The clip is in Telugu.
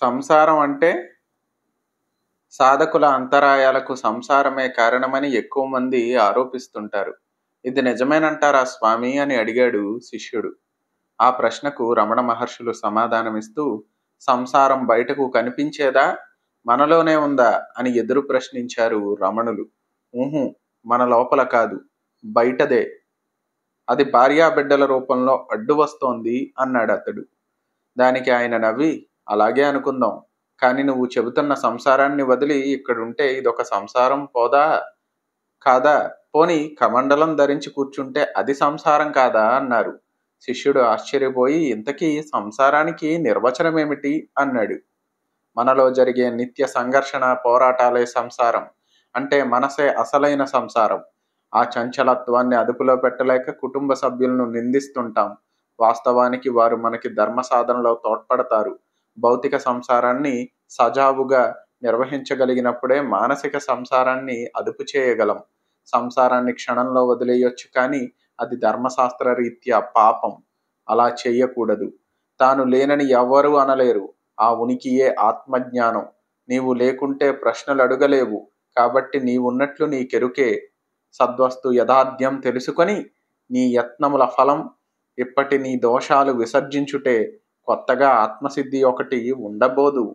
సంసారం అంటే సాధకుల అంతరాయాలకు సంసారమే కారణమని ఎక్కువ మంది ఆరోపిస్తుంటారు ఇది నిజమేనంటారా స్వామి అని అడిగాడు శిష్యుడు ఆ ప్రశ్నకు రమణ మహర్షులు సమాధానమిస్తూ సంసారం బయటకు కనిపించేదా మనలోనే ఉందా అని ఎదురు ప్రశ్నించారు రమణులు ఊహు మన లోపల కాదు బయటదే అది భార్యాబిడ్డల రూపంలో అడ్డు వస్తోంది అన్నాడు అతడు దానికి ఆయన నవ్వి అలాగే అనుకుందాం కానీ నువ్వు చెబుతున్న సంసారాన్ని వదిలి ఇక్కడుంటే ఇదొక సంసారం పోదా కాదా పోని కమండలం ధరించి కూర్చుంటే అది సంసారం కాదా అన్నారు శిష్యుడు ఆశ్చర్యపోయి ఇంతకీ సంసారానికి నిర్వచనం ఏమిటి అన్నాడు మనలో జరిగే నిత్య సంఘర్షణ పోరాటాలే సంసారం అంటే మనసే అసలైన సంసారం ఆ చంచలత్వాన్ని అదుపులో పెట్టలేక కుటుంబ సభ్యులను నిందిస్తుంటాం వాస్తవానికి వారు మనకి ధర్మ సాధనలో తోడ్పడతారు భౌతిక సంసారాన్ని సజావుగా నిర్వహించగలిగినప్పుడే మానసిక సంసారాన్ని అదుపు చేయగలం సంసారాన్ని క్షణంలో వదిలేయొచ్చు కానీ అది ధర్మశాస్త్ర రీత్యా పాపం అలా చేయకూడదు తాను లేనని ఎవ్వరూ అనలేరు ఆ ఉనికియే ఆత్మజ్ఞానం నీవు లేకుంటే ప్రశ్నలు అడగలేవు కాబట్టి నీవున్నట్లు కెరుకే సద్వస్తు యథార్థ్యం తెలుసుకొని నీ యత్నముల ఫలం ఇప్పటి నీ దోషాలు విసర్జించుటే కొత్తగా ఆత్మసిద్ధి ఒకటి ఉండబోదు